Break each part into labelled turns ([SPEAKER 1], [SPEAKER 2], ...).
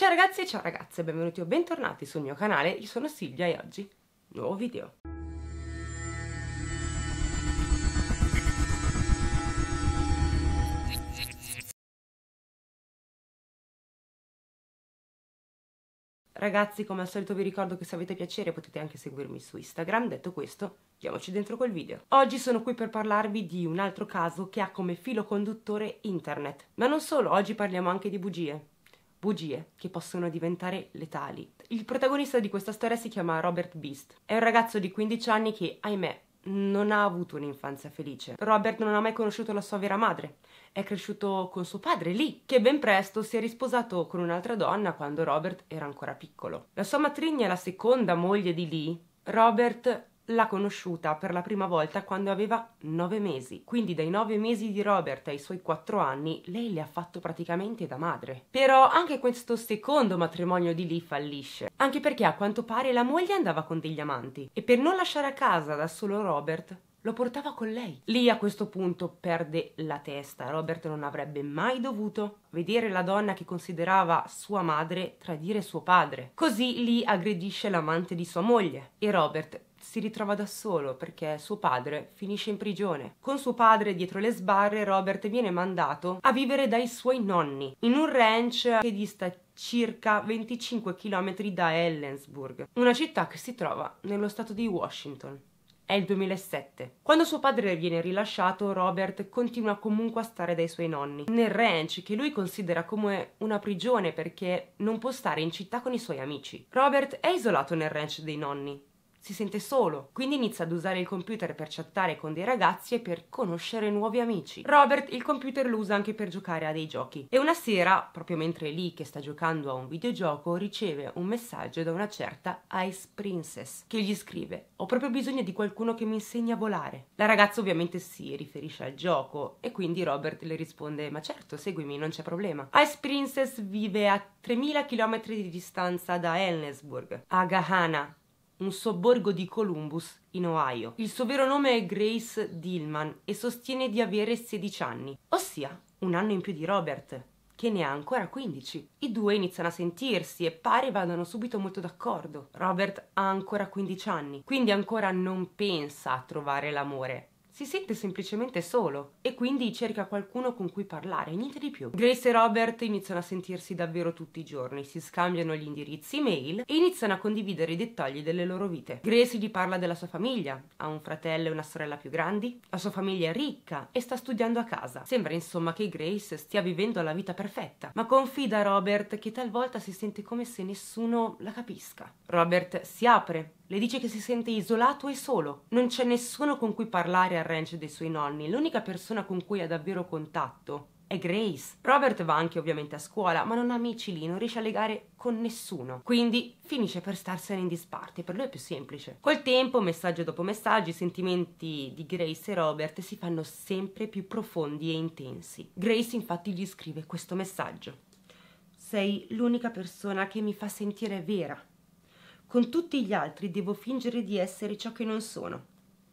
[SPEAKER 1] Ciao ragazzi e ciao ragazze, benvenuti o bentornati sul mio canale, io sono Silvia e oggi nuovo video. Ragazzi, come al solito vi ricordo che se avete piacere potete anche seguirmi su Instagram. Detto questo, diamoci dentro col video. Oggi sono qui per parlarvi di un altro caso che ha come filo conduttore internet. Ma non solo, oggi parliamo anche di bugie bugie che possono diventare letali. Il protagonista di questa storia si chiama Robert Beast. È un ragazzo di 15 anni che, ahimè, non ha avuto un'infanzia felice. Robert non ha mai conosciuto la sua vera madre. È cresciuto con suo padre lì, che ben presto si è risposato con un'altra donna quando Robert era ancora piccolo. La sua matrigna, la seconda moglie di Lee, Robert l'ha conosciuta per la prima volta quando aveva 9 mesi. Quindi dai 9 mesi di Robert ai suoi 4 anni lei le ha fatto praticamente da madre. Però anche questo secondo matrimonio di Lee fallisce, anche perché a quanto pare la moglie andava con degli amanti e per non lasciare a casa da solo Robert lo portava con lei. Lì a questo punto perde la testa. Robert non avrebbe mai dovuto vedere la donna che considerava sua madre tradire suo padre. Così Lì aggredisce l'amante di sua moglie e Robert si ritrova da solo perché suo padre finisce in prigione. Con suo padre dietro le sbarre, Robert viene mandato a vivere dai suoi nonni in un ranch che dista circa 25 km da Ellensburg, una città che si trova nello stato di Washington. È il 2007. Quando suo padre viene rilasciato, Robert continua comunque a stare dai suoi nonni, nel ranch che lui considera come una prigione perché non può stare in città con i suoi amici. Robert è isolato nel ranch dei nonni, si sente solo, quindi inizia ad usare il computer per chattare con dei ragazzi e per conoscere nuovi amici. Robert il computer lo usa anche per giocare a dei giochi e una sera, proprio mentre è lì che sta giocando a un videogioco, riceve un messaggio da una certa Ice Princess che gli scrive ho proprio bisogno di qualcuno che mi insegni a volare. La ragazza ovviamente si riferisce al gioco e quindi Robert le risponde ma certo seguimi non c'è problema. Ice Princess vive a 3000 km di distanza da Ellensburg, a Gahana, un sobborgo di Columbus, in Ohio. Il suo vero nome è Grace Dillman e sostiene di avere 16 anni, ossia un anno in più di Robert, che ne ha ancora 15. I due iniziano a sentirsi e pare vadano subito molto d'accordo. Robert ha ancora 15 anni, quindi ancora non pensa a trovare l'amore si sente semplicemente solo e quindi cerca qualcuno con cui parlare, niente di più. Grace e Robert iniziano a sentirsi davvero tutti i giorni, si scambiano gli indirizzi mail e iniziano a condividere i dettagli delle loro vite. Grace gli parla della sua famiglia, ha un fratello e una sorella più grandi, la sua famiglia è ricca e sta studiando a casa. Sembra insomma che Grace stia vivendo la vita perfetta, ma confida a Robert che talvolta si sente come se nessuno la capisca. Robert si apre le dice che si sente isolato e solo. Non c'è nessuno con cui parlare al ranch dei suoi nonni. L'unica persona con cui ha davvero contatto è Grace. Robert va anche ovviamente a scuola, ma non ha amici lì, non riesce a legare con nessuno. Quindi finisce per starsene in disparte, per lui è più semplice. Col tempo, messaggio dopo messaggio, i sentimenti di Grace e Robert si fanno sempre più profondi e intensi. Grace infatti gli scrive questo messaggio. Sei l'unica persona che mi fa sentire vera con tutti gli altri devo fingere di essere ciò che non sono.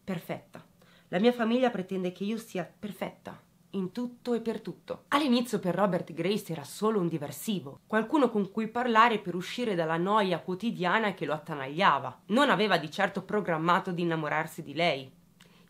[SPEAKER 1] Perfetta. La mia famiglia pretende che io sia perfetta in tutto e per tutto. All'inizio per Robert Grace era solo un diversivo, qualcuno con cui parlare per uscire dalla noia quotidiana che lo attanagliava. Non aveva di certo programmato di innamorarsi di lei.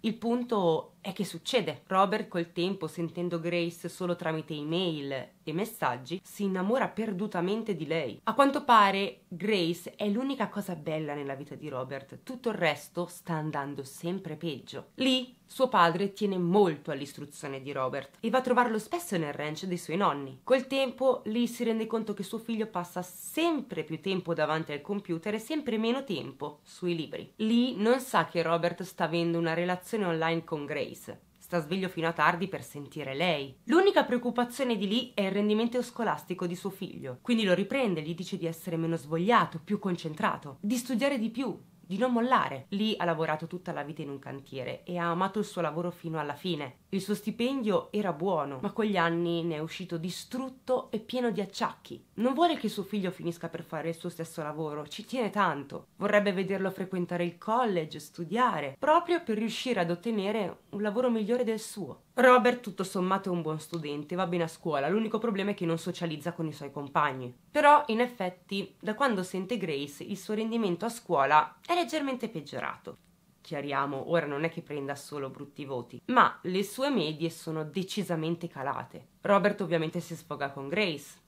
[SPEAKER 1] Il punto è che succede. Robert col tempo, sentendo Grace solo tramite email e messaggi, si innamora perdutamente di lei. A quanto pare Grace è l'unica cosa bella nella vita di Robert, tutto il resto sta andando sempre peggio. Lì suo padre tiene molto all'istruzione di Robert e va a trovarlo spesso nel ranch dei suoi nonni. Col tempo Lee si rende conto che suo figlio passa sempre più tempo davanti al computer e sempre meno tempo sui libri. Lee non sa che Robert sta avendo una relazione online con Grace Grace. Sta sveglio fino a tardi per sentire lei. L'unica preoccupazione di Lee è il rendimento scolastico di suo figlio. Quindi lo riprende, gli dice di essere meno svogliato, più concentrato, di studiare di più, di non mollare. Lì ha lavorato tutta la vita in un cantiere e ha amato il suo lavoro fino alla fine. Il suo stipendio era buono, ma con gli anni ne è uscito distrutto e pieno di acciacchi. Non vuole che suo figlio finisca per fare il suo stesso lavoro, ci tiene tanto. Vorrebbe vederlo frequentare il college, studiare, proprio per riuscire ad ottenere un lavoro migliore del suo. Robert, tutto sommato, è un buon studente, va bene a scuola, l'unico problema è che non socializza con i suoi compagni. Però, in effetti, da quando sente Grace, il suo rendimento a scuola è leggermente peggiorato. Chiariamo, ora non è che prenda solo brutti voti, ma le sue medie sono decisamente calate. Robert ovviamente si sfoga con Grace,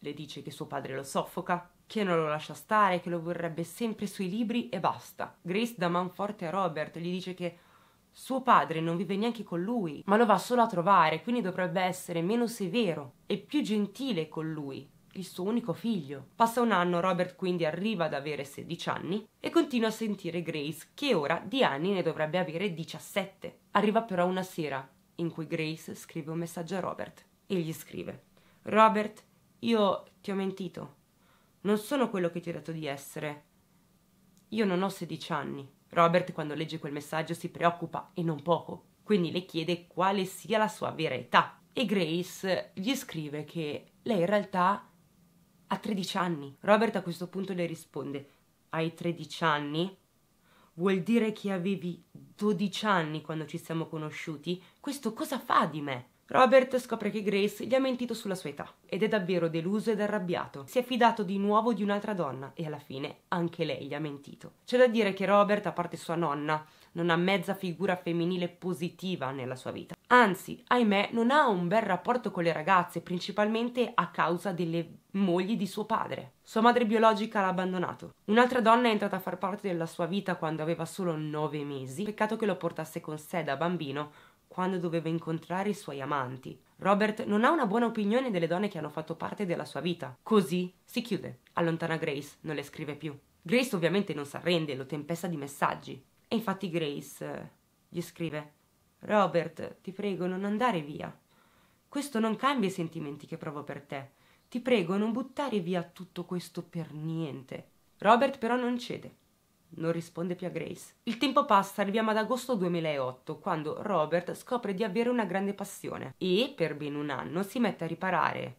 [SPEAKER 1] le dice che suo padre lo soffoca, che non lo lascia stare, che lo vorrebbe sempre sui libri e basta. Grace dà man forte a Robert, gli dice che suo padre non vive neanche con lui, ma lo va solo a trovare, quindi dovrebbe essere meno severo e più gentile con lui, il suo unico figlio. Passa un anno, Robert quindi arriva ad avere 16 anni e continua a sentire Grace, che ora di anni ne dovrebbe avere 17. Arriva però una sera in cui Grace scrive un messaggio a Robert e gli scrive: Robert, io ti ho mentito. Non sono quello che ti ho detto di essere. Io non ho 16 anni. Robert quando legge quel messaggio si preoccupa e non poco, quindi le chiede quale sia la sua vera età e Grace gli scrive che lei in realtà ha 13 anni. Robert a questo punto le risponde: Hai 13 anni? Vuol dire che avevi 12 anni quando ci siamo conosciuti? Questo cosa fa di me? Robert scopre che Grace gli ha mentito sulla sua età ed è davvero deluso ed arrabbiato. Si è fidato di nuovo di un'altra donna e alla fine anche lei gli ha mentito. C'è da dire che Robert, a parte sua nonna, non ha mezza figura femminile positiva nella sua vita. Anzi, ahimè, non ha un bel rapporto con le ragazze, principalmente a causa delle mogli di suo padre. Sua madre biologica l'ha abbandonato. Un'altra donna è entrata a far parte della sua vita quando aveva solo 9 mesi. Peccato che lo portasse con sé da bambino quando doveva incontrare i suoi amanti. Robert non ha una buona opinione delle donne che hanno fatto parte della sua vita. Così si chiude, allontana Grace, non le scrive più. Grace ovviamente non si arrende, lo tempesta di messaggi. E infatti Grace eh, gli scrive Robert, ti prego, non andare via. Questo non cambia i sentimenti che provo per te. Ti prego, non buttare via tutto questo per niente. Robert però non cede. Non risponde più a Grace. Il tempo passa, arriviamo ad agosto 2008, quando Robert scopre di avere una grande passione e, per ben un anno, si mette a riparare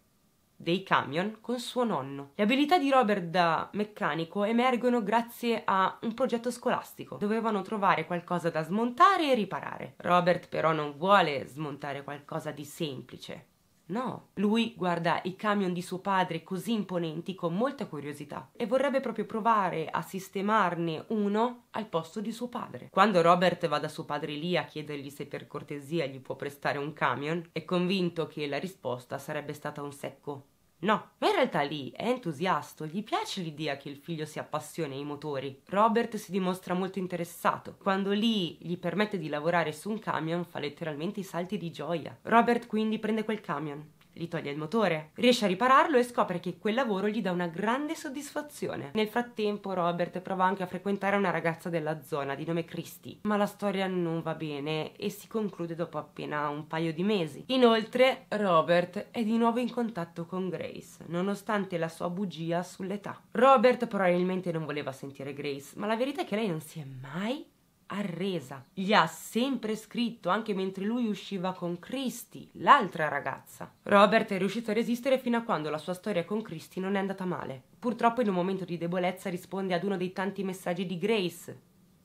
[SPEAKER 1] dei camion con suo nonno. Le abilità di Robert da meccanico emergono grazie a un progetto scolastico. Dovevano trovare qualcosa da smontare e riparare. Robert però non vuole smontare qualcosa di semplice. No, lui guarda i camion di suo padre così imponenti con molta curiosità e vorrebbe proprio provare a sistemarne uno al posto di suo padre. Quando Robert va da suo padre lì a chiedergli se per cortesia gli può prestare un camion, è convinto che la risposta sarebbe stata un secco No, ma in realtà lì è entusiasta, gli piace l'idea che il figlio si appassioni ai motori. Robert si dimostra molto interessato. Quando Lee gli permette di lavorare su un camion fa letteralmente i salti di gioia. Robert quindi prende quel camion gli toglie il motore. Riesce a ripararlo e scopre che quel lavoro gli dà una grande soddisfazione. Nel frattempo Robert prova anche a frequentare una ragazza della zona di nome Christie, ma la storia non va bene e si conclude dopo appena un paio di mesi. Inoltre Robert è di nuovo in contatto con Grace, nonostante la sua bugia sull'età. Robert probabilmente non voleva sentire Grace, ma la verità è che lei non si è mai arresa. Gli ha sempre scritto anche mentre lui usciva con Christy, l'altra ragazza. Robert è riuscito a resistere fino a quando la sua storia con Christy non è andata male. Purtroppo in un momento di debolezza risponde ad uno dei tanti messaggi di Grace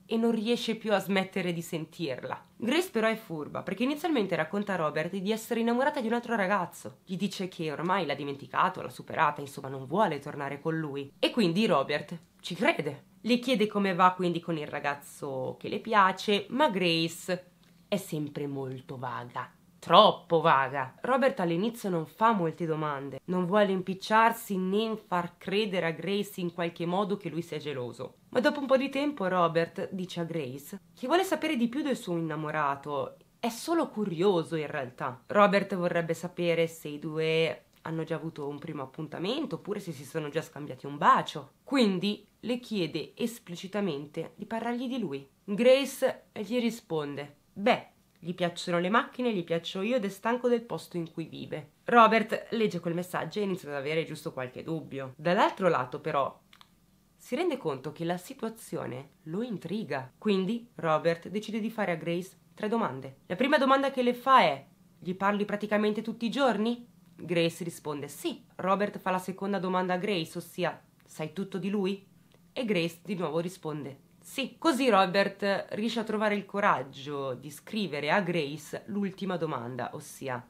[SPEAKER 1] e non riesce più a smettere di sentirla. Grace però è furba perché inizialmente racconta a Robert di essere innamorata di un altro ragazzo. Gli dice che ormai l'ha dimenticato, l'ha superata, insomma non vuole tornare con lui. E quindi Robert ci crede le chiede come va quindi con il ragazzo che le piace, ma Grace è sempre molto vaga. Troppo vaga. Robert all'inizio non fa molte domande, non vuole impicciarsi né far credere a Grace in qualche modo che lui sia geloso. Ma dopo un po' di tempo Robert dice a Grace che vuole sapere di più del suo innamorato. È solo curioso in realtà. Robert vorrebbe sapere se i due hanno già avuto un primo appuntamento oppure se si sono già scambiati un bacio. Quindi le chiede esplicitamente di parlargli di lui. Grace gli risponde: Beh, gli piacciono le macchine, gli piaccio io ed è stanco del posto in cui vive. Robert legge quel messaggio e inizia ad avere giusto qualche dubbio. Dall'altro lato, però, si rende conto che la situazione lo intriga. Quindi Robert decide di fare a Grace tre domande. La prima domanda che le fa è: gli parli praticamente tutti i giorni? Grace risponde sì. Robert fa la seconda domanda a Grace, ossia sai tutto di lui? E Grace di nuovo risponde sì. Così Robert riesce a trovare il coraggio di scrivere a Grace l'ultima domanda, ossia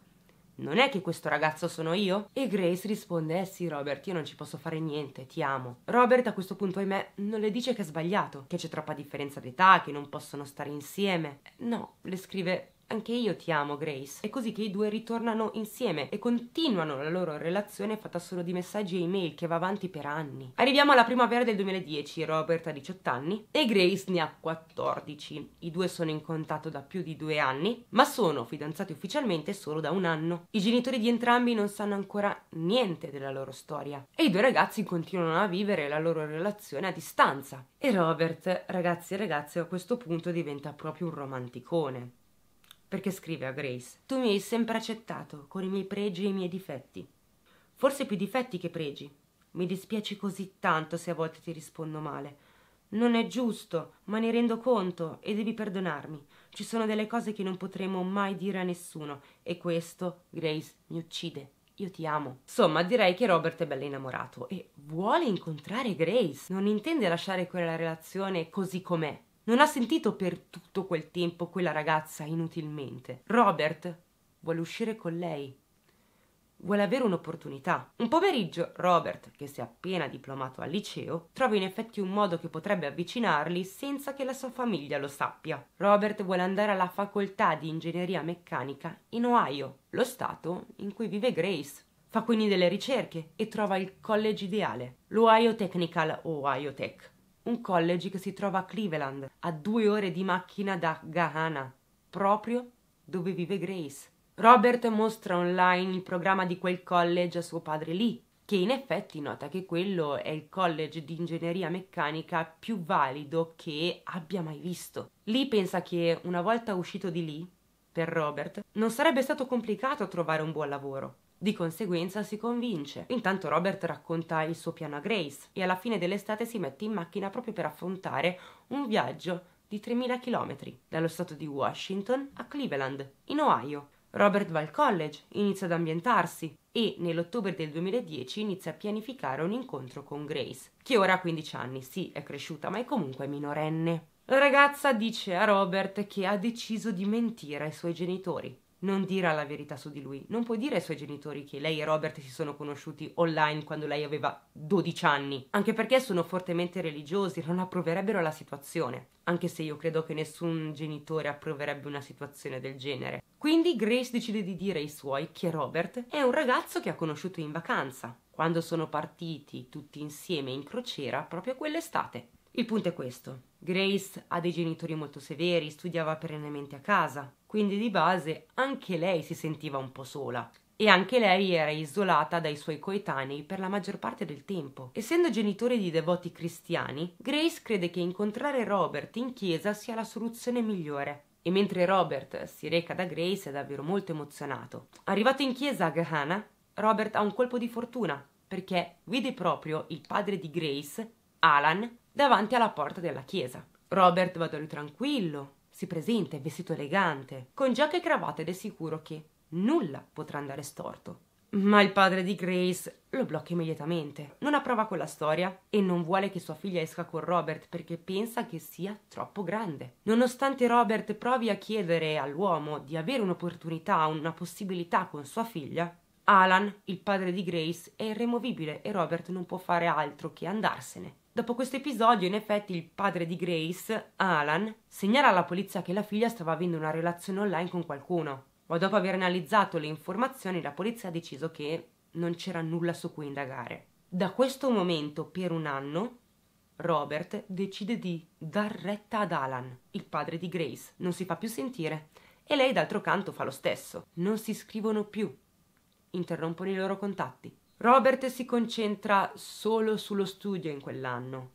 [SPEAKER 1] non è che questo ragazzo sono io? E Grace risponde, eh sì Robert, io non ci posso fare niente, ti amo. Robert a questo punto, ahimè, non le dice che è sbagliato, che c'è troppa differenza d'età, che non possono stare insieme. No, le scrive anche io ti amo, Grace. È così che i due ritornano insieme e continuano la loro relazione fatta solo di messaggi e email che va avanti per anni. Arriviamo alla primavera del 2010, Robert ha 18 anni e Grace ne ha 14. I due sono in contatto da più di due anni, ma sono fidanzati ufficialmente solo da un anno. I genitori di entrambi non sanno ancora niente della loro storia e i due ragazzi continuano a vivere la loro relazione a distanza. E Robert, ragazzi e ragazze, a questo punto diventa proprio un romanticone. Perché scrive a Grace: Tu mi hai sempre accettato, con i miei pregi e i miei difetti. Forse più difetti che pregi. Mi dispiace così tanto se a volte ti rispondo male. Non è giusto, ma ne rendo conto e devi perdonarmi. Ci sono delle cose che non potremo mai dire a nessuno e questo, Grace, mi uccide. Io ti amo. Insomma, direi che Robert è bello innamorato e vuole incontrare Grace. Non intende lasciare quella relazione così com'è. Non ha sentito per tutto quel tempo quella ragazza inutilmente. Robert vuole uscire con lei. Vuole avere un'opportunità. Un pomeriggio Robert, che si è appena diplomato al liceo, trova in effetti un modo che potrebbe avvicinarli senza che la sua famiglia lo sappia. Robert vuole andare alla facoltà di ingegneria meccanica in Ohio, lo stato in cui vive Grace. Fa quindi delle ricerche e trova il college ideale, l'Ohio Technical Ohio Tech un college che si trova a Cleveland, a due ore di macchina da Gahana, proprio dove vive Grace. Robert mostra online il programma di quel college a suo padre lì, che in effetti nota che quello è il college di ingegneria meccanica più valido che abbia mai visto. Lì pensa che una volta uscito di lì, per Robert, non sarebbe stato complicato trovare un buon lavoro. Di conseguenza si convince. Intanto Robert racconta il suo piano a Grace e alla fine dell'estate si mette in macchina proprio per affrontare un viaggio di 3.000 km dallo stato di Washington a Cleveland, in Ohio. Robert va al college, inizia ad ambientarsi e nell'ottobre del 2010 inizia a pianificare un incontro con Grace, che ora ha 15 anni, sì, è cresciuta, ma è comunque minorenne. La ragazza dice a Robert che ha deciso di mentire ai suoi genitori non dirà la verità su di lui, non può dire ai suoi genitori che lei e Robert si sono conosciuti online quando lei aveva 12 anni, anche perché sono fortemente religiosi, non approverebbero la situazione, anche se io credo che nessun genitore approverebbe una situazione del genere. Quindi Grace decide di dire ai suoi che Robert è un ragazzo che ha conosciuto in vacanza, quando sono partiti tutti insieme in crociera proprio quell'estate. Il punto è questo. Grace ha dei genitori molto severi, studiava perennemente a casa, quindi di base anche lei si sentiva un po' sola. E anche lei era isolata dai suoi coetanei per la maggior parte del tempo. Essendo genitore di devoti cristiani, Grace crede che incontrare Robert in chiesa sia la soluzione migliore. E mentre Robert si reca da Grace è davvero molto emozionato. Arrivato in chiesa a Gahana, Robert ha un colpo di fortuna perché vede proprio il padre di Grace, Alan, davanti alla porta della chiesa. Robert va da lui tranquillo, si presenta vestito elegante, con giacca e cravatta ed è sicuro che nulla potrà andare storto. Ma il padre di Grace lo blocca immediatamente. Non approva quella storia e non vuole che sua figlia esca con Robert perché pensa che sia troppo grande. Nonostante Robert provi a chiedere all'uomo di avere un'opportunità, una possibilità con sua figlia, Alan, il padre di Grace, è irremovibile e Robert non può fare altro che andarsene. Dopo questo episodio, in effetti, il padre di Grace, Alan, segnala alla polizia che la figlia stava avendo una relazione online con qualcuno. Ma dopo aver analizzato le informazioni, la polizia ha deciso che non c'era nulla su cui indagare. Da questo momento, per un anno, Robert decide di dar retta ad Alan, il padre di Grace. Non si fa più sentire. E lei, d'altro canto, fa lo stesso. Non si scrivono più. Interrompono i loro contatti. Robert si concentra solo sullo studio in quell'anno.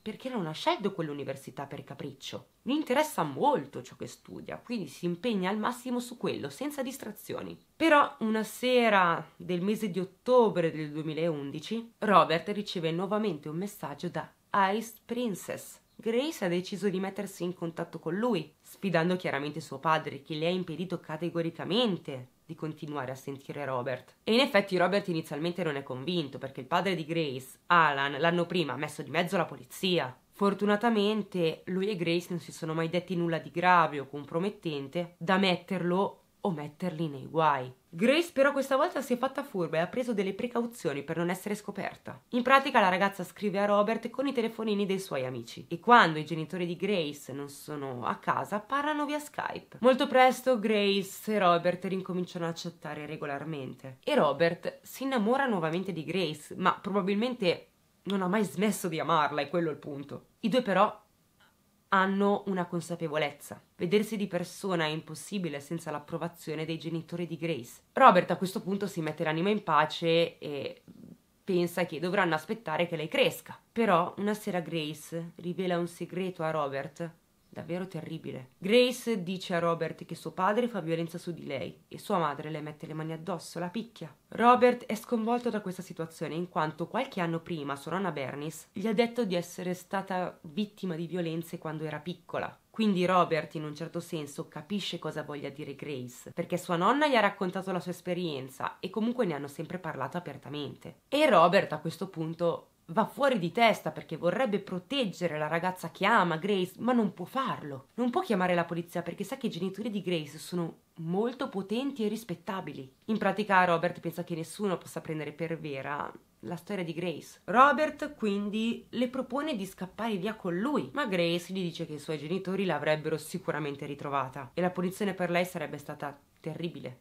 [SPEAKER 1] Perché non ha scelto quell'università per capriccio. Gli interessa molto ciò che studia, quindi si impegna al massimo su quello, senza distrazioni. Però una sera del mese di ottobre del 2011, Robert riceve nuovamente un messaggio da Ice Princess. Grace ha deciso di mettersi in contatto con lui, sfidando chiaramente suo padre, che le ha impedito categoricamente di continuare a sentire Robert. E in effetti Robert inizialmente non è convinto perché il padre di Grace, Alan, l'anno prima ha messo di mezzo la polizia. Fortunatamente lui e Grace non si sono mai detti nulla di grave o compromettente da metterlo o metterli nei guai. Grace però questa volta si è fatta furba e ha preso delle precauzioni per non essere scoperta. In pratica la ragazza scrive a Robert con i telefonini dei suoi amici e quando i genitori di Grace non sono a casa parlano via Skype. Molto presto Grace e Robert rincominciano a chattare regolarmente e Robert si innamora nuovamente di Grace ma probabilmente non ha mai smesso di amarla, è quello il punto. I due però hanno una consapevolezza. Vedersi di persona è impossibile senza l'approvazione dei genitori di Grace. Robert a questo punto si mette l'anima in pace e pensa che dovranno aspettare che lei cresca. Però una sera Grace rivela un segreto a Robert davvero terribile. Grace dice a Robert che suo padre fa violenza su di lei e sua madre le mette le mani addosso, la picchia. Robert è sconvolto da questa situazione in quanto qualche anno prima sua nonna Bernice gli ha detto di essere stata vittima di violenze quando era piccola. Quindi Robert in un certo senso capisce cosa voglia dire Grace, perché sua nonna gli ha raccontato la sua esperienza e comunque ne hanno sempre parlato apertamente. E Robert a questo punto Va fuori di testa perché vorrebbe proteggere la ragazza che ama, Grace, ma non può farlo. Non può chiamare la polizia perché sa che i genitori di Grace sono molto potenti e rispettabili. In pratica Robert pensa che nessuno possa prendere per vera la storia di Grace. Robert quindi le propone di scappare via con lui, ma Grace gli dice che i suoi genitori l'avrebbero sicuramente ritrovata e la punizione per lei sarebbe stata terribile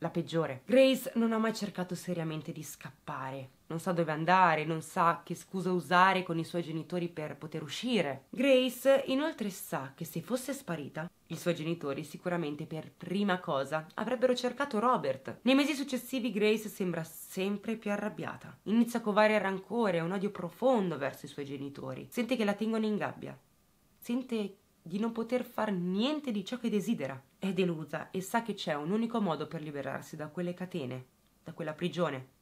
[SPEAKER 1] la peggiore. Grace non ha mai cercato seriamente di scappare. Non sa dove andare, non sa che scusa usare con i suoi genitori per poter uscire. Grace inoltre sa che se fosse sparita, i suoi genitori sicuramente per prima cosa avrebbero cercato Robert. Nei mesi successivi Grace sembra sempre più arrabbiata. Inizia a covare rancore, un odio profondo verso i suoi genitori. Sente che la tengono in gabbia. Sente di non poter far niente di ciò che desidera. È delusa e sa che c'è un unico modo per liberarsi da quelle catene, da quella prigione.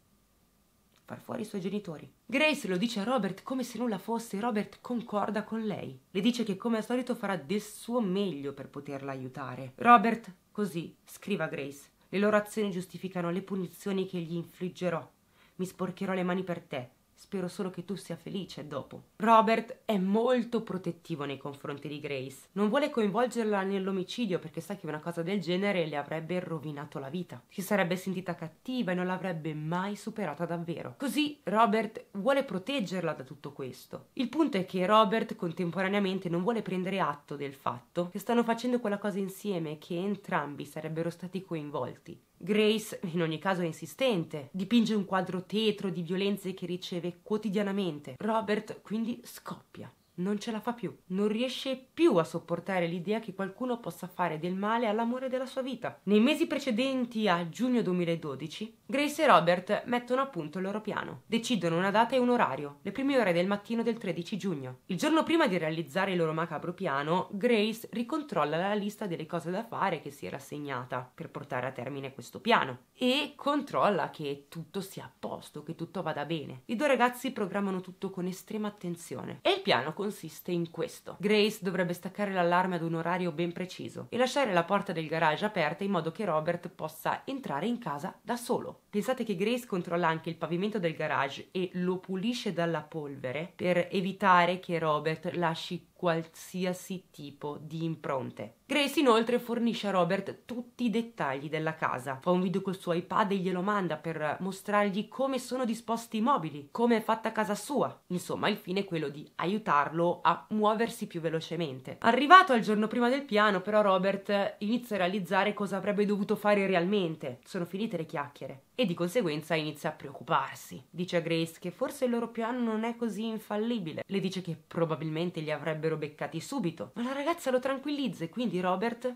[SPEAKER 1] Far fuori i suoi genitori. Grace lo dice a Robert come se nulla fosse e Robert concorda con lei. Le dice che come al solito farà del suo meglio per poterla aiutare. Robert, così, scriva a Grace. Le loro azioni giustificano le punizioni che gli infliggerò. Mi sporcherò le mani per te. Spero solo che tu sia felice dopo. Robert è molto protettivo nei confronti di Grace. Non vuole coinvolgerla nell'omicidio perché sa che una cosa del genere le avrebbe rovinato la vita. Si sarebbe sentita cattiva e non l'avrebbe mai superata davvero. Così Robert vuole proteggerla da tutto questo. Il punto è che Robert contemporaneamente non vuole prendere atto del fatto che stanno facendo quella cosa insieme e che entrambi sarebbero stati coinvolti. Grace, in ogni caso, è insistente, dipinge un quadro tetro di violenze che riceve quotidianamente. Robert quindi scoppia. Non ce la fa più, non riesce più a sopportare l'idea che qualcuno possa fare del male all'amore della sua vita. Nei mesi precedenti a giugno 2012, Grace e Robert mettono a punto il loro piano. Decidono una data e un orario, le prime ore del mattino del 13 giugno. Il giorno prima di realizzare il loro macabro piano, Grace ricontrolla la lista delle cose da fare che si era assegnata per portare a termine questo piano e controlla che tutto sia a posto, che tutto vada bene. I due ragazzi programmano tutto con estrema attenzione e il piano consiste in questo. Grace dovrebbe staccare l'allarme ad un orario ben preciso e lasciare la porta del garage aperta in modo che Robert possa entrare in casa da solo. Pensate che Grace controlla anche il pavimento del garage e lo pulisce dalla polvere per evitare che Robert lasci qualsiasi tipo di impronte. Grace inoltre fornisce a Robert tutti i dettagli della casa, fa un video col suo iPad e glielo manda per mostrargli come sono disposti i mobili, come è fatta casa sua. Insomma, il fine è quello di aiutarlo a muoversi più velocemente. Arrivato al giorno prima del piano, però Robert inizia a realizzare cosa avrebbe dovuto fare realmente. Sono finite le chiacchiere e di conseguenza inizia a preoccuparsi. Dice a Grace che forse il loro piano non è così infallibile. Le dice che probabilmente gli avrebbero l'avrebbero beccati subito, ma la ragazza lo tranquillizza e quindi Robert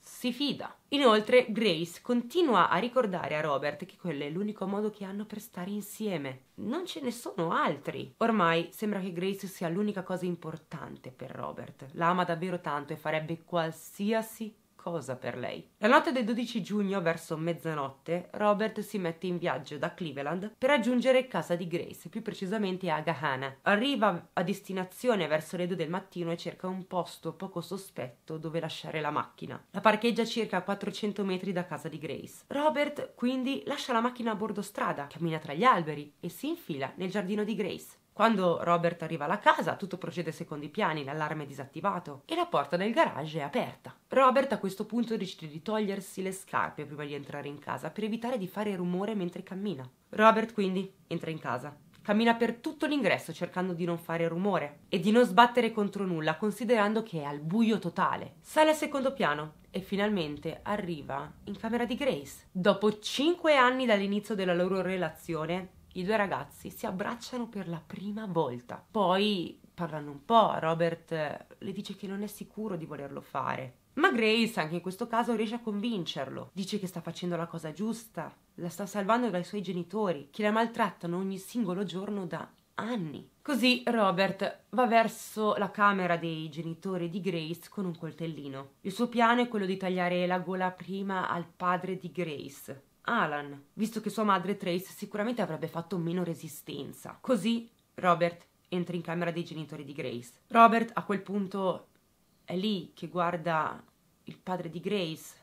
[SPEAKER 1] si fida. Inoltre Grace continua a ricordare a Robert che quello è l'unico modo che hanno per stare insieme. Non ce ne sono altri. Ormai sembra che Grace sia l'unica cosa importante per Robert. La ama davvero tanto e farebbe qualsiasi cosa per lei. La notte del 12 giugno, verso mezzanotte, Robert si mette in viaggio da Cleveland per raggiungere casa di Grace, più precisamente a Gahana. Arriva a destinazione verso le 2 del mattino e cerca un posto poco sospetto dove lasciare la macchina. La parcheggia circa 400 metri da casa di Grace. Robert quindi lascia la macchina a bordo strada, cammina tra gli alberi e si infila nel giardino di Grace. Quando Robert arriva alla casa, tutto procede secondo i piani, l'allarme è disattivato e la porta del garage è aperta. Robert a questo punto decide di togliersi le scarpe prima di entrare in casa per evitare di fare rumore mentre cammina. Robert quindi entra in casa. Cammina per tutto l'ingresso cercando di non fare rumore e di non sbattere contro nulla, considerando che è al buio totale. Sale al secondo piano e finalmente arriva in camera di Grace. Dopo 5 anni dall'inizio della loro relazione, i due ragazzi si abbracciano per la prima volta. Poi parlano un po', Robert eh, le dice che non è sicuro di volerlo fare. Ma Grace anche in questo caso riesce a convincerlo, dice che sta facendo la cosa giusta, la sta salvando dai suoi genitori, che la maltrattano ogni singolo giorno da anni. Così Robert va verso la camera dei genitori di Grace con un coltellino. Il suo piano è quello di tagliare la gola prima al padre di Grace, Alan, visto che sua madre Trace sicuramente avrebbe fatto meno resistenza. Così Robert entra in camera dei genitori di Grace. Robert a quel punto è lì che guarda il padre di Grace,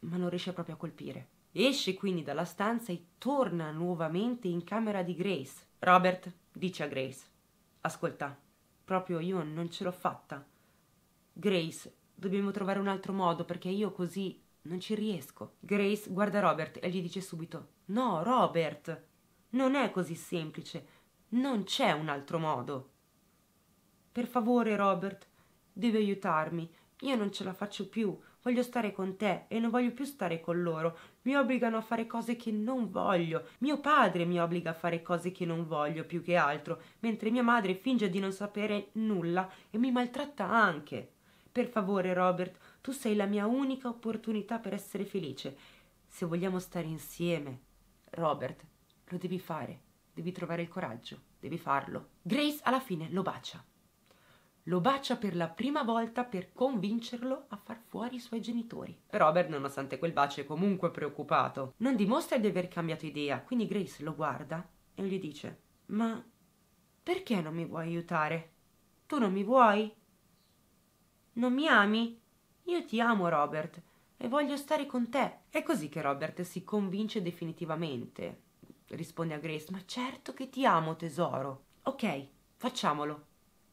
[SPEAKER 1] ma non riesce proprio a colpire. Esce quindi dalla stanza e torna nuovamente in camera di Grace. Robert dice a Grace: Ascolta, proprio io non ce l'ho fatta. Grace, dobbiamo trovare un altro modo perché io così non ci riesco. Grace guarda Robert e gli dice subito: No, Robert, non è così semplice. Non c'è un altro modo. Per favore, Robert, devi aiutarmi. Io non ce la faccio più. Voglio stare con te e non voglio più stare con loro. Mi obbligano a fare cose che non voglio. Mio padre mi obbliga a fare cose che non voglio più che altro, mentre mia madre finge di non sapere nulla e mi maltratta anche. Per favore, Robert, tu sei la mia unica opportunità per essere felice. Se vogliamo stare insieme, Robert, lo devi fare. Devi trovare il coraggio, devi farlo. Grace alla fine lo bacia. Lo bacia per la prima volta per convincerlo a far fuori i suoi genitori. Robert, nonostante quel bacio, è comunque preoccupato. Non dimostra di aver cambiato idea, quindi Grace lo guarda e gli dice: Ma perché non mi vuoi aiutare? Tu non mi vuoi? Non mi ami? Io ti amo, Robert, e voglio stare con te. È così che Robert si convince definitivamente. Risponde a Grace, ma certo che ti amo, tesoro. Ok, facciamolo.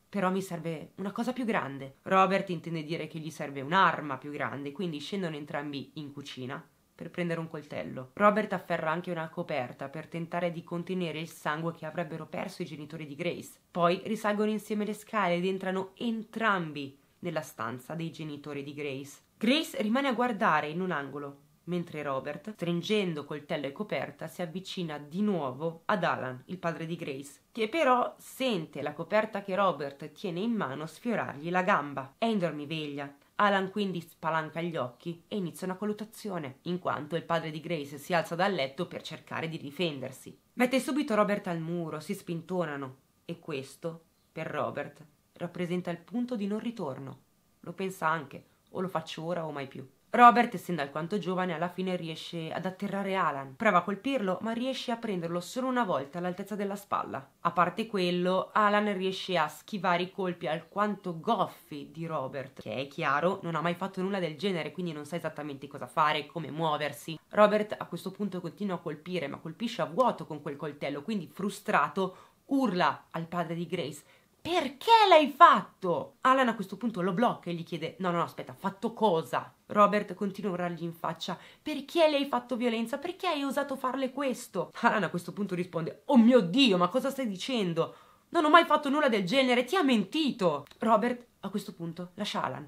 [SPEAKER 1] Però mi serve una cosa più grande. Robert intende dire che gli serve un'arma più grande, quindi scendono entrambi in cucina per prendere un coltello. Robert afferra anche una coperta per tentare di contenere il sangue che avrebbero perso i genitori di Grace. Poi risalgono insieme le scale ed entrano entrambi nella stanza dei genitori di Grace. Grace rimane a guardare in un angolo, mentre Robert, stringendo coltello e coperta, si avvicina di nuovo ad Alan, il padre di Grace, che però sente la coperta che Robert tiene in mano sfiorargli la gamba. È in dormiveglia. Alan quindi spalanca gli occhi e inizia una colluttazione, in quanto il padre di Grace si alza dal letto per cercare di difendersi. Mette subito Robert al muro, si spintonano, e questo, per Robert, rappresenta il punto di non ritorno. Lo pensa anche, o lo faccio ora o mai più. Robert, essendo alquanto giovane, alla fine riesce ad atterrare Alan. Prova a colpirlo, ma riesce a prenderlo solo una volta all'altezza della spalla. A parte quello, Alan riesce a schivare i colpi alquanto goffi di Robert, che è chiaro, non ha mai fatto nulla del genere, quindi non sa esattamente cosa fare, come muoversi. Robert a questo punto continua a colpire, ma colpisce a vuoto con quel coltello, quindi frustrato, urla al padre di Grace perché l'hai fatto? Alan a questo punto lo blocca e gli chiede: No, no, aspetta, fatto cosa? Robert continua a urlargli in faccia: Perché le hai fatto violenza? Perché hai osato farle questo? Alan a questo punto risponde: Oh mio dio, ma cosa stai dicendo? Non ho mai fatto nulla del genere, ti ha mentito! Robert a questo punto lascia Alan.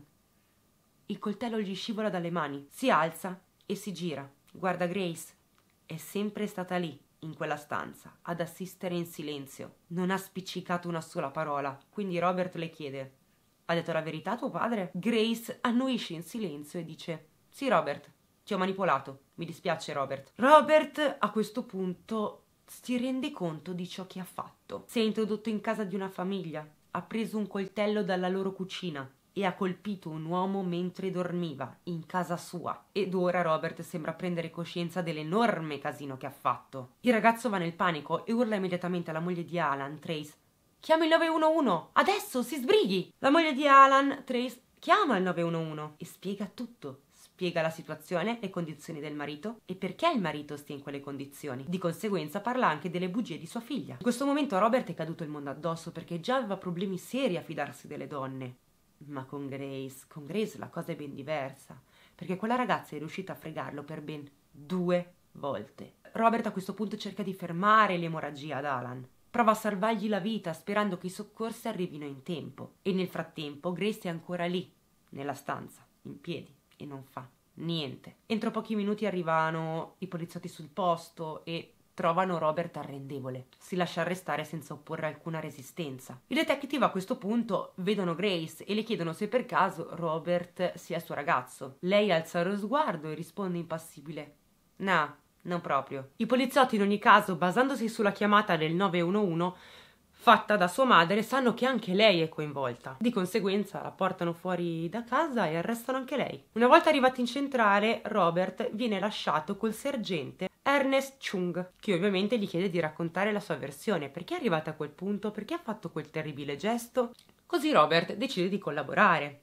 [SPEAKER 1] Il coltello gli scivola dalle mani, si alza e si gira. Guarda Grace, è sempre stata lì, in quella stanza, ad assistere in silenzio. Non ha spiccicato una sola parola, quindi Robert le chiede ha detto la verità tuo padre? Grace annuisce in silenzio e dice: Sì, Robert, ti ho manipolato. Mi dispiace, Robert. Robert a questo punto si rende conto di ciò che ha fatto. Si è introdotto in casa di una famiglia, ha preso un coltello dalla loro cucina, e ha colpito un uomo mentre dormiva in casa sua ed ora Robert sembra prendere coscienza dell'enorme casino che ha fatto. Il ragazzo va nel panico e urla immediatamente alla moglie di Alan, Trace. Chiama il 911, adesso si sbrighi! La moglie di Alan, Trace, chiama il 911 e spiega tutto. Spiega la situazione, le condizioni del marito e perché il marito stia in quelle condizioni. Di conseguenza parla anche delle bugie di sua figlia. In questo momento a Robert è caduto il mondo addosso perché già aveva problemi seri a fidarsi delle donne. Ma con Grace, con Grace la cosa è ben diversa, perché quella ragazza è riuscita a fregarlo per ben due volte. Robert a questo punto cerca di fermare l'emorragia ad Alan. Prova a salvargli la vita sperando che i soccorsi arrivino in tempo. E nel frattempo Grace è ancora lì, nella stanza, in piedi, e non fa niente. Entro pochi minuti arrivano i poliziotti sul posto e trovano Robert arrendevole. Si lascia arrestare senza opporre alcuna resistenza. I detective a questo punto vedono Grace e le chiedono se per caso Robert sia suo ragazzo. Lei alza lo sguardo e risponde impassibile. No, non proprio. I poliziotti in ogni caso, basandosi sulla chiamata del 911, fatta da sua madre, sanno che anche lei è coinvolta. Di conseguenza la portano fuori da casa e arrestano anche lei. Una volta arrivati in centrale, Robert viene lasciato col sergente Ernest Chung, che ovviamente gli chiede di raccontare la sua versione, perché è arrivata a quel punto, perché ha fatto quel terribile gesto. Così Robert decide di collaborare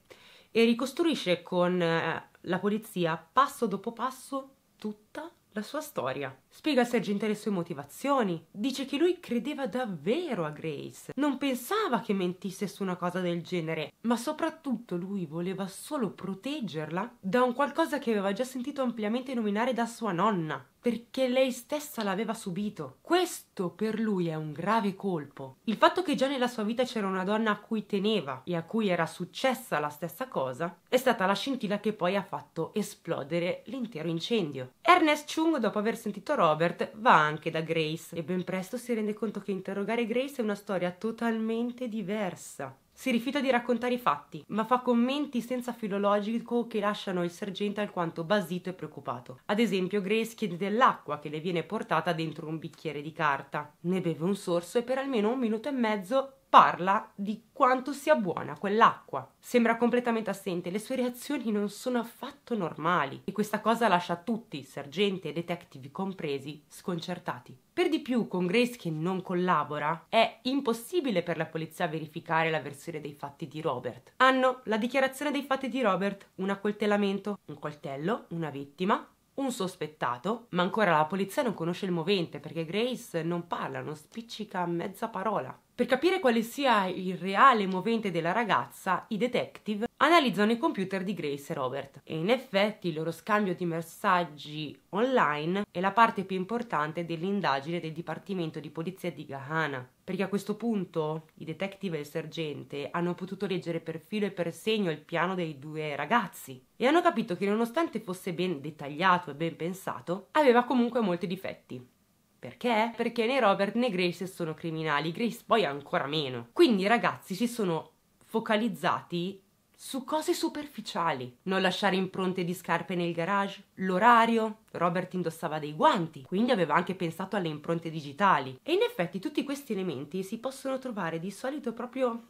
[SPEAKER 1] e ricostruisce con eh, la polizia passo dopo passo tutta la sua storia. Spiega a Serge interesse e motivazioni. Dice che lui credeva davvero a Grace. Non pensava che mentisse su una cosa del genere, ma soprattutto lui voleva solo proteggerla da un qualcosa che aveva già sentito ampiamente nominare da sua nonna, perché lei stessa l'aveva subito. Questo per lui è un grave colpo. Il fatto che già nella sua vita c'era una donna a cui teneva e a cui era successa la stessa cosa è stata la scintilla che poi ha fatto esplodere l'intero incendio. Ernest Chung, dopo aver sentito Rob, Robert va anche da Grace e ben presto si rende conto che interrogare Grace è una storia totalmente diversa. Si rifiuta di raccontare i fatti, ma fa commenti senza filologico che lasciano il sergente alquanto basito e preoccupato. Ad esempio, Grace chiede dell'acqua che le viene portata dentro un bicchiere di carta. Ne beve un sorso e per almeno un minuto e mezzo parla di quanto sia buona quell'acqua. Sembra completamente assente, le sue reazioni non sono affatto normali e questa cosa lascia tutti, sergente e detective compresi, sconcertati. Per di più, con Grace che non collabora, è impossibile per la polizia verificare la versione dei fatti di Robert. Hanno la dichiarazione dei fatti di Robert, un accoltellamento, un coltello, una vittima, un sospettato, ma ancora la polizia non conosce il movente perché Grace non parla, non spiccica mezza parola. Per capire quale sia il reale movente della ragazza, i detective analizzano i computer di Grace e Robert e in effetti il loro scambio di messaggi online è la parte più importante dell'indagine del Dipartimento di Polizia di Gahana, perché a questo punto i detective e il sergente hanno potuto leggere per filo e per segno il piano dei due ragazzi e hanno capito che nonostante fosse ben dettagliato e ben pensato, aveva comunque molti difetti. Perché? Perché né Robert né Grace sono criminali, Grace poi ancora meno. Quindi i ragazzi si sono focalizzati su cose superficiali. Non lasciare impronte di scarpe nel garage, l'orario, Robert indossava dei guanti, quindi aveva anche pensato alle impronte digitali. E in effetti tutti questi elementi si possono trovare di solito proprio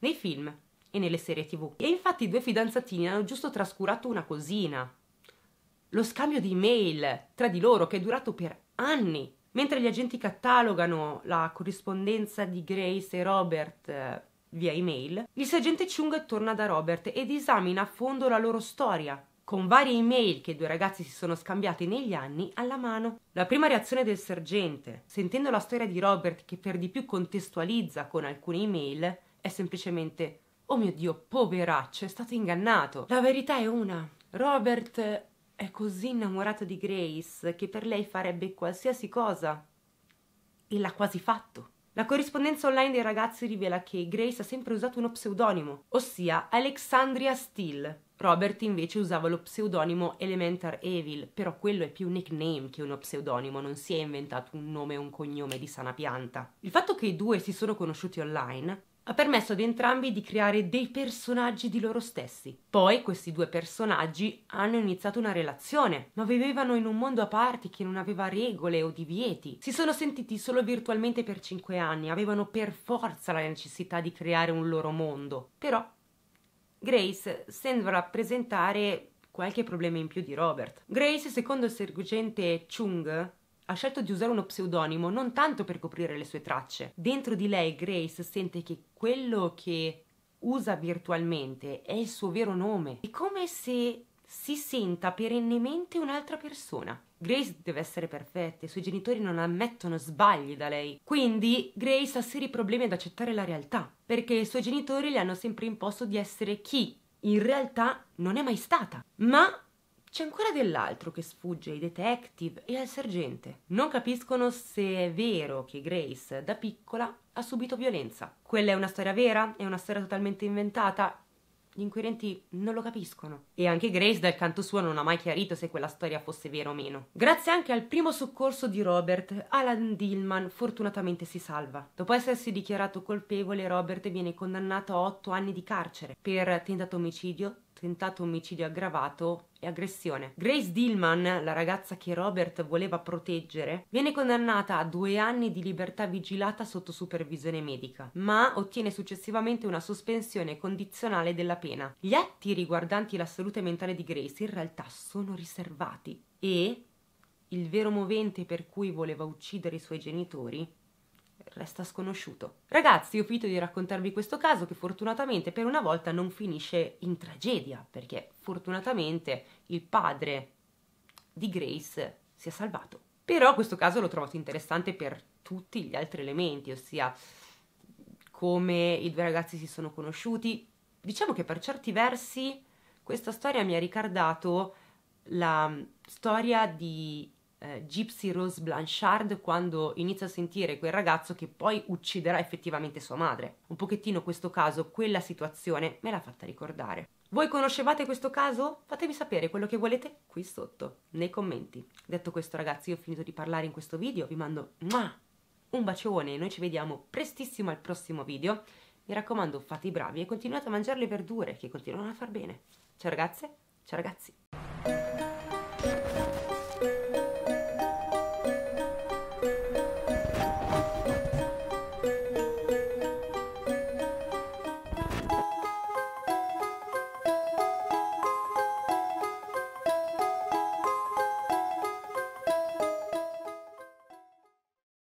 [SPEAKER 1] nei film e nelle serie tv. E infatti i due fidanzatini hanno giusto trascurato una cosina. Lo scambio di mail tra di loro che è durato per anni, mentre gli agenti catalogano la corrispondenza di Grace e Robert eh, via email, il sergente Chung torna da Robert ed esamina a fondo la loro storia, con varie email che i due ragazzi si sono scambiati negli anni alla mano. La prima reazione del sergente, sentendo la storia di Robert che per di più contestualizza con alcune email, è semplicemente Oh mio Dio, poveraccio, è stato ingannato. La verità è una. Robert è così innamorato di Grace che per lei farebbe qualsiasi cosa. E l'ha quasi fatto. La corrispondenza online dei ragazzi rivela che Grace ha sempre usato uno pseudonimo, ossia Alexandria Steele. Robert invece usava lo pseudonimo Elementar Evil, però quello è più un nickname che uno pseudonimo, non si è inventato un nome o un cognome di sana pianta. Il fatto che i due si sono conosciuti online ha permesso ad entrambi di creare dei personaggi di loro stessi. Poi questi due personaggi hanno iniziato una relazione, ma vivevano in un mondo a parte che non aveva regole o divieti. Si sono sentiti solo virtualmente per cinque anni, avevano per forza la necessità di creare un loro mondo. Però Grace sembra presentare qualche problema in più di Robert. Grace, secondo il sergente Chung, ha scelto di usare uno pseudonimo non tanto per coprire le sue tracce. Dentro di lei Grace sente che quello che usa virtualmente è il suo vero nome. È come se si senta perennemente un'altra persona. Grace deve essere perfetta, i suoi genitori non ammettono sbagli da lei. Quindi Grace ha seri problemi ad accettare la realtà, perché i suoi genitori le hanno sempre imposto di essere chi in realtà non è mai stata. Ma c'è ancora dell'altro che sfugge ai detective e al sergente. Non capiscono se è vero che Grace, da piccola, ha subito violenza. Quella è una storia vera? È una storia totalmente inventata? Gli inquirenti non lo capiscono. E anche Grace, dal canto suo, non ha mai chiarito se quella storia fosse vera o meno. Grazie anche al primo soccorso di Robert, Alan Dillman fortunatamente si salva. Dopo essersi dichiarato colpevole, Robert viene condannato a otto anni di carcere per tentato omicidio, tentato omicidio aggravato e aggressione. Grace Dillman, la ragazza che Robert voleva proteggere, viene condannata a due anni di libertà vigilata sotto supervisione medica, ma ottiene successivamente una sospensione condizionale della pena. Gli atti riguardanti la salute mentale di Grace in realtà sono riservati e il vero movente per cui voleva uccidere i suoi genitori resta sconosciuto. Ragazzi, ho finito di raccontarvi questo caso che fortunatamente per una volta non finisce in tragedia, perché fortunatamente il padre di Grace si è salvato. Però questo caso l'ho trovato interessante per tutti gli altri elementi, ossia come i due ragazzi si sono conosciuti. Diciamo che per certi versi questa storia mi ha ricordato la storia di eh, Gypsy Rose Blanchard quando inizia a sentire quel ragazzo che poi ucciderà effettivamente sua madre. Un pochettino questo caso, quella situazione me l'ha fatta ricordare. Voi conoscevate questo caso? Fatemi sapere quello che volete qui sotto, nei commenti. Detto questo ragazzi, io ho finito di parlare in questo video, vi mando un bacione, noi ci vediamo prestissimo al prossimo video. Mi raccomando, fate i bravi e continuate a mangiare le verdure che continuano a far bene. Ciao ragazze, ciao ragazzi.